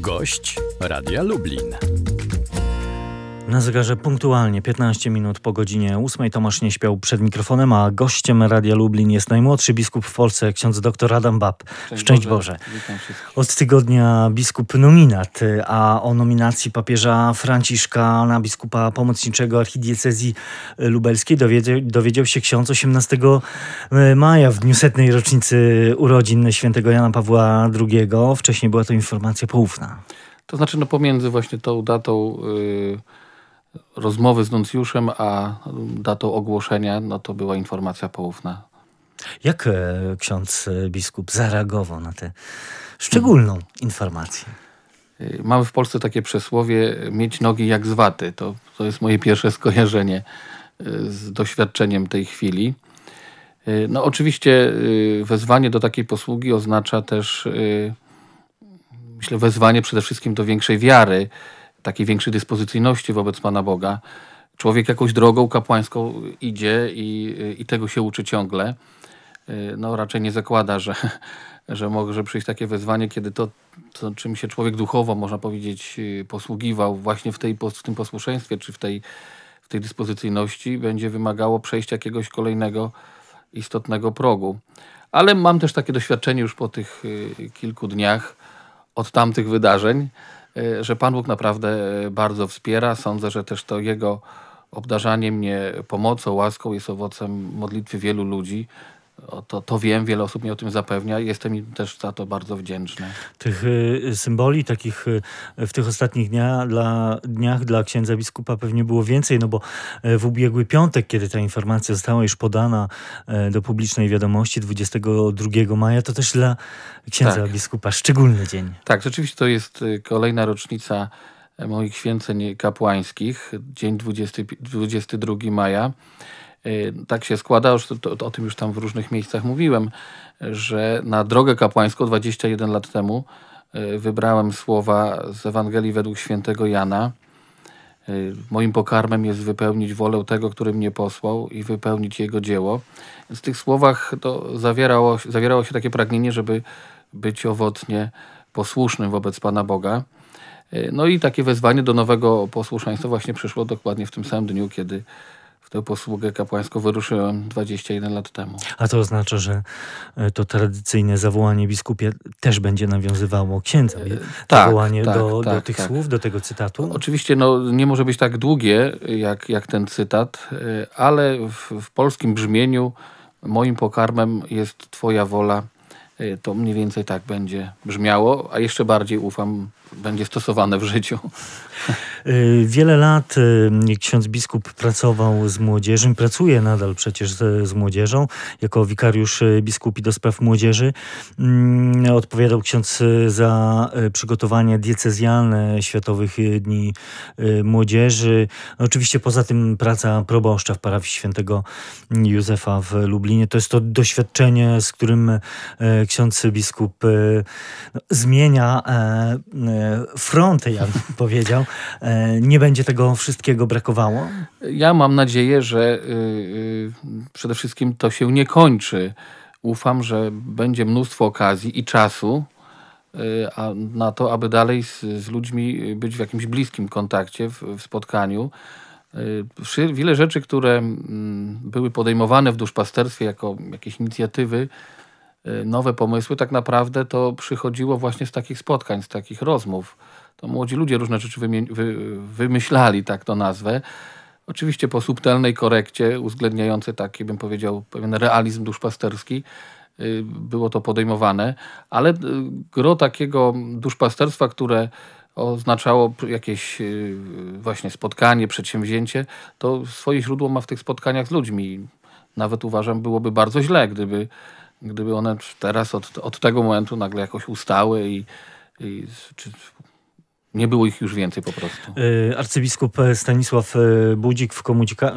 Gość Radia Lublin. Na zegarze punktualnie 15 minut po godzinie 8 Tomasz nie śpiał przed mikrofonem, a gościem Radia Lublin jest najmłodszy biskup w Polsce, ksiądz dr Adam Bab. Szczęść Boże. Boże. Od tygodnia biskup nominat, a o nominacji papieża Franciszka na biskupa pomocniczego archidiecezji lubelskiej dowiedział, dowiedział się ksiądz 18 e, maja w dniu setnej rocznicy urodzin świętego Jana Pawła II. Wcześniej była to informacja poufna. To znaczy, no pomiędzy właśnie tą datą... Yy rozmowy z nuncjuszem, a datą ogłoszenia no to była informacja poufna. Jak e, ksiądz e, biskup zareagował na tę szczególną hmm. informację? E, mamy w Polsce takie przysłowie mieć nogi jak z waty. To, to jest moje pierwsze skojarzenie z doświadczeniem tej chwili. No oczywiście wezwanie do takiej posługi oznacza też myślę wezwanie przede wszystkim do większej wiary takiej większej dyspozycyjności wobec Pana Boga. Człowiek jakąś drogą kapłańską idzie i, i tego się uczy ciągle. Y, no raczej nie zakłada, że, że może przyjść takie wezwanie, kiedy to, to, czym się człowiek duchowo, można powiedzieć, y, posługiwał właśnie w, tej, w tym posłuszeństwie, czy w tej, w tej dyspozycyjności, będzie wymagało przejść jakiegoś kolejnego istotnego progu. Ale mam też takie doświadczenie już po tych y, kilku dniach, od tamtych wydarzeń, e, że Pan Bóg naprawdę e, bardzo wspiera. Sądzę, że też to Jego obdarzanie mnie pomocą, łaską jest owocem modlitwy wielu ludzi, to, to wiem, wiele osób mnie o tym zapewnia i jestem im też za to bardzo wdzięczny. Tych y, symboli takich y, w tych ostatnich dnia, dla, dniach dla księdza biskupa pewnie było więcej, no bo e, w ubiegły piątek, kiedy ta informacja została już podana e, do publicznej wiadomości 22 maja, to też dla księdza tak. biskupa szczególny dzień. Tak, rzeczywiście to jest y, kolejna rocznica e, moich święceń kapłańskich, dzień 20, 22 maja. Y, tak się składa, już o tym już tam w różnych miejscach mówiłem, że na drogę kapłańską 21 lat temu y, wybrałem słowa z Ewangelii według świętego Jana. Y, moim pokarmem jest wypełnić wolę tego, który mnie posłał i wypełnić jego dzieło. W tych słowach to zawierało, zawierało się takie pragnienie, żeby być owocnie posłusznym wobec Pana Boga. No i takie wezwanie do nowego posłuszeństwa właśnie przyszło dokładnie w tym samym dniu, kiedy tę posługę kapłańską wyruszyłem 21 lat temu. A to oznacza, że e, to tradycyjne zawołanie biskupie też będzie nawiązywało księdza. E, tak, zawołanie tak, do, tak, do tych tak. słów, do tego cytatu? No, oczywiście no, nie może być tak długie jak, jak ten cytat, e, ale w, w polskim brzmieniu moim pokarmem jest Twoja wola. To mniej więcej tak będzie brzmiało, a jeszcze bardziej ufam będzie stosowane w życiu. Y, wiele lat y, ksiądz biskup pracował z młodzieżą, pracuje nadal przecież z, młodzieżą, jako wikariusz y, biskupi do spraw młodzieży. Mm, odpowiadał ksiądz za przygotowania diecezjalne Światowych Dni Młodzieży. Oczywiście poza tym praca proboszcza w parafii świętego Józefa w Lublinie. To jest to doświadczenie, z którym ksiądz biskup no, zmienia e, front, ja bym powiedział. E, nie będzie tego wszystkiego brakowało? Ja mam nadzieję, że y, y, przede wszystkim to się nie kończy. Ufam, że będzie mnóstwo okazji i czasu y, na to, aby dalej z, ludźmi być w jakimś bliskim kontakcie, w, w spotkaniu. Wiele rzeczy, które mm, były podejmowane w duszpasterstwie jako jakieś inicjatywy, Y, nowe pomysły tak naprawdę to przychodziło właśnie z takich spotkań, z takich rozmów. To młodzi ludzie różne rzeczy wy wymyślali, tak to nazwę. Oczywiście po subtelnej korekcie, uwzględniającej taki, bym powiedział, pewien realizm duszpasterski, y, było to podejmowane, ale y, gro takiego duszpasterstwa, które oznaczało jakieś właśnie spotkanie, przedsięwzięcie, to swoje źródło ma w tych spotkaniach z ludźmi. Nawet uważam, byłoby bardzo źle, gdyby Gdyby one teraz od, od tego momentu nagle jakoś ustały i, i czy, nie było ich już więcej po prostu. E, arcybiskup Stanisław e, Budzik w,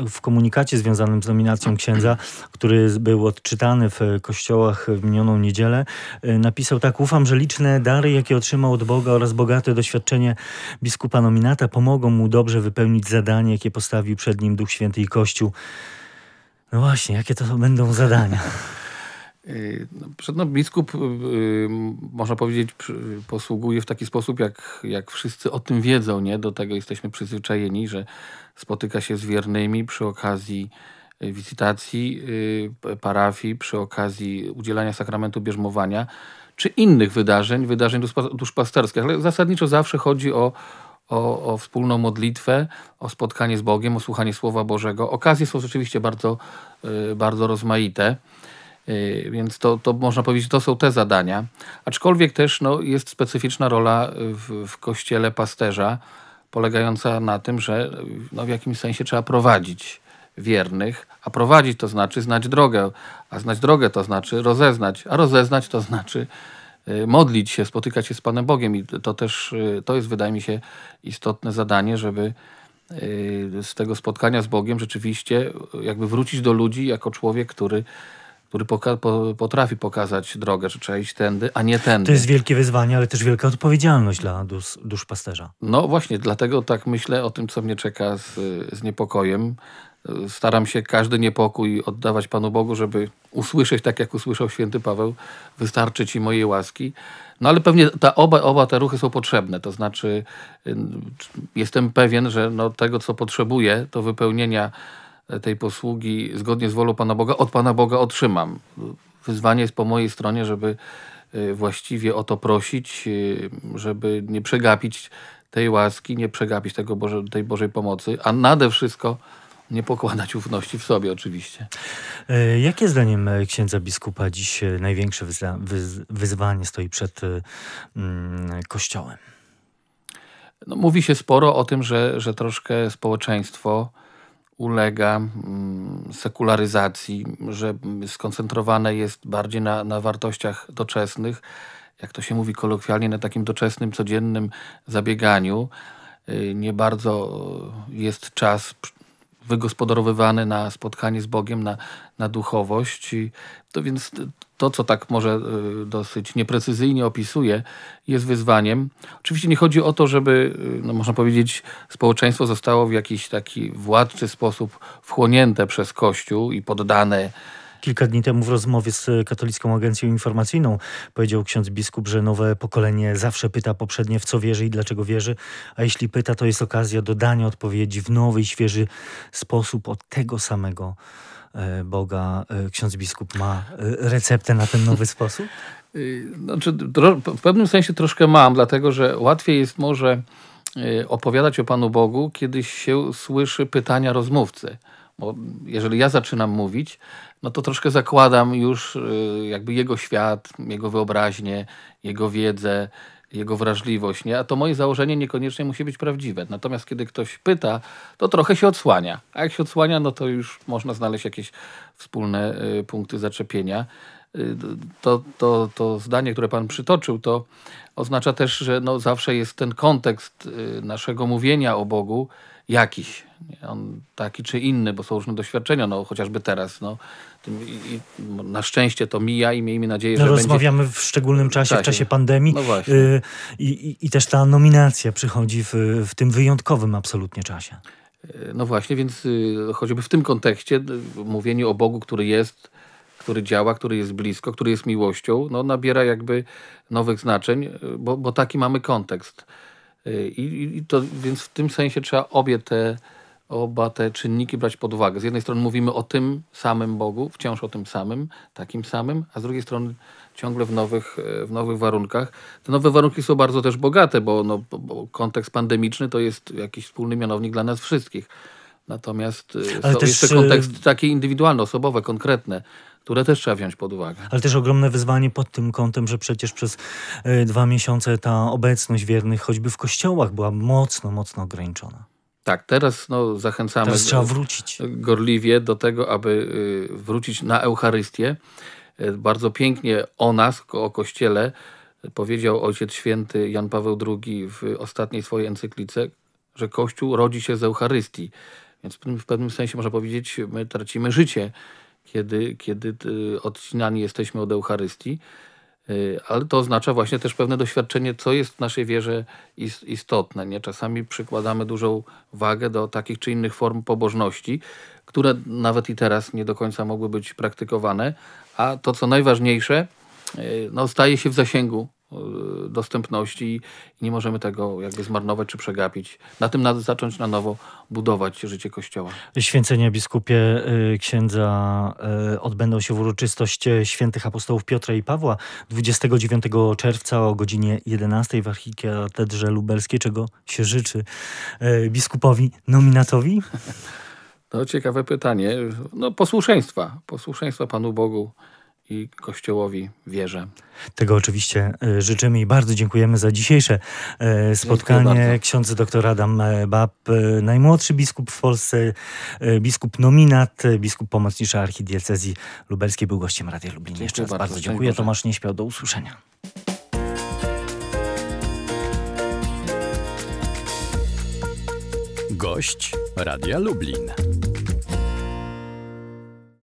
w, komunikacie związanym z nominacją księdza, który był odczytany w kościołach w minioną niedzielę, e, napisał tak: Ufam, że liczne dary, jakie otrzymał od Boga oraz bogate doświadczenie biskupa nominata pomogą mu dobrze wypełnić zadanie, jakie postawił przed nim Duch Święty i Kościół. No właśnie, jakie to będą zadania? Y, no, no, biskup, y, y, można powiedzieć, posługuje w taki sposób, jak, jak wszyscy o tym wiedzą. Nie? Do tego jesteśmy przyzwyczajeni, że spotyka się z wiernymi przy okazji wizytacji parafii, przy okazji udzielania sakramentu bierzmowania, czy innych wydarzeń, wydarzeń duszpasterskich. Ale zasadniczo zawsze chodzi o, o, o, wspólną modlitwę, o spotkanie z Bogiem, o słuchanie Słowa Bożego. Okazje są rzeczywiście bardzo, bardzo rozmaite. Y, więc to, to można powiedzieć, to są te zadania. Aczkolwiek też no, jest specyficzna rola w, w kościele pasterza, polegająca na tym, że no, w jakimś sensie trzeba prowadzić wiernych, a prowadzić to znaczy znać drogę, a znać drogę to znaczy rozeznać, a rozeznać to znaczy y, modlić się, spotykać się z Panem Bogiem. I to też y, to jest, wydaje mi się, istotne zadanie, żeby z tego spotkania z Bogiem rzeczywiście jakby wrócić do ludzi jako człowiek, który który poka potrafi pokazać drogę, że trzeba iść tędy, a nie tędy. To jest wielkie wyzwanie, ale też wielka odpowiedzialność dla dusz, dusz pasterza. No właśnie, dlatego tak myślę o tym, co mnie czeka z, z niepokojem. Staram się każdy niepokój oddawać Panu Bogu, żeby usłyszeć tak, jak usłyszał święty Paweł, wystarczy Ci mojej łaski. No ale pewnie ta oba, oba te ruchy są potrzebne. To znaczy, y, jestem pewien, że no, tego, co potrzebuję, to wypełnienia tej posługi zgodnie z wolą Pana Boga od Pana Boga otrzymam. Wyzwanie jest po mojej stronie, żeby y, właściwie o to prosić, y, żeby nie przegapić tej łaski, nie przegapić tego Boże, tej Bożej pomocy, a nade wszystko nie pokładać ufności w sobie oczywiście. E, jakie zdaniem e, księdza biskupa dziś e, największe wyzwanie stoi przed mm, Kościołem? No, mówi się sporo o tym, że, że troszkę społeczeństwo ulega mm, sekularyzacji, że skoncentrowane jest bardziej na, na wartościach doczesnych, jak to się mówi kolokwialnie, na takim doczesnym, codziennym zabieganiu. Y, nie bardzo jest czas wygospodarowywany na spotkanie z Bogiem, na, na duchowość. I to więc to, co tak może e, dosyć nieprecyzyjnie opisuje, jest wyzwaniem. Oczywiście nie chodzi o to, żeby, e, no można powiedzieć, społeczeństwo zostało w jakiś taki władczy sposób wchłonięte przez Kościół i poddane Kilka dni temu w rozmowie z e, Katolicką Agencją Informacyjną powiedział ksiądz biskup, że nowe pokolenie zawsze pyta poprzednie, w co wierzy i dlaczego wierzy, a jeśli pyta, to jest okazja do dania odpowiedzi w nowy i świeży sposób od tego samego e, Boga. E, ksiądz biskup ma receptę na ten nowy sposób? Y, znaczy, w pewnym sensie troszkę mam, dlatego że łatwiej jest może opowiadać o Panu Bogu, kiedy się słyszy pytania rozmówcy bo jeżeli ja zaczynam mówić, no to troszkę zakładam już y, jakby jego świat, jego wyobraźnię, jego wiedzę, jego wrażliwość, nie? a to moje założenie niekoniecznie musi być prawdziwe. Natomiast kiedy ktoś pyta, to trochę się odsłania. A jak się odsłania, no to już można znaleźć jakieś wspólne y, punkty zaczepienia. Y, to, to, to zdanie, które Pan przytoczył, to oznacza też, że no zawsze jest ten kontekst naszego mówienia o Bogu, jakiś. On taki czy inny, bo są różne doświadczenia, no chociażby teraz. No, i, i, na szczęście to mija i miejmy nadzieję, no że. rozmawiamy będzie... w szczególnym czasie, czasie, tak w czasie pandemii. No właśnie. Y, i, I też ta nominacja przychodzi w, w tym wyjątkowym absolutnie czasie. Y, no właśnie, więc y, choćby w tym kontekście y, mówienie o Bogu, który jest, który działa, który jest blisko, który jest miłością, no nabiera jakby nowych znaczeń, bo, bo taki mamy kontekst. Y, I, i to, więc w tym sensie trzeba obie te, oba te czynniki brać pod uwagę. Z jednej strony mówimy o tym samym Bogu, wciąż o tym samym, takim samym, a z drugiej strony ciągle w nowych, y, w nowych warunkach. Te nowe warunki są bardzo też bogate, bo, no, bo kontekst pandemiczny to jest jakiś wspólny mianownik dla nas wszystkich. Natomiast y, Ale są też... jeszcze konteksty takie indywidualne, osobowe, konkretne które też trzeba wziąć pod uwagę. Ale też ogromne wyzwanie pod tym kątem, że przecież przez e, dwa miesiące ta obecność wiernych choćby w kościołach była mocno, mocno ograniczona. Tak, teraz no, zachęcamy teraz trzeba wrócić. gorliwie do tego, aby y, wrócić na Eucharystię. E, bardzo pięknie o nas, o Kościele, powiedział Ojciec Święty Jan Paweł II w ostatniej swojej encyklice, że Kościół rodzi się z Eucharystii. Więc w pewnym sensie można powiedzieć, my tracimy życie kiedy, kiedy e, odcinani jesteśmy od Eucharystii, e, ale to oznacza właśnie też pewne doświadczenie, co jest w naszej wierze istotne. Nie? Czasami przykładamy dużą wagę do takich czy innych form pobożności, które nawet i teraz nie do końca mogły być praktykowane, a to, co najważniejsze, e, no, staje się w zasięgu Y, dostępności i nie możemy tego jakby zmarnować czy przegapić. Na tym na, zacząć na nowo budować życie Kościoła. Święcenia biskupie y, księdza y, odbędą się w uroczystość świętych apostołów Piotra i Pawła 29 czerwca o godzinie 11 w Archikatedrze Lubelskiej, czego się życzy biskupowi nominatowi? no ciekawe pytanie. No posłuszeństwa, posłuszeństwa Panu Bogu i Kościołowi wierzę. Tego oczywiście e, życzymy i bardzo dziękujemy za dzisiejsze e, spotkanie. Ksiądz dr Adam e, Bab, najmłodszy biskup w Polsce, biskup nominat, biskup pomocniczy archidiecezji lubelskiej, był gościem Radia Lublin. Dziękuję Jeszcze raz bardzo, bardzo dziękuję. Boże. Tomasz Nieśpiał, do usłyszenia. Gość Radia Lublin.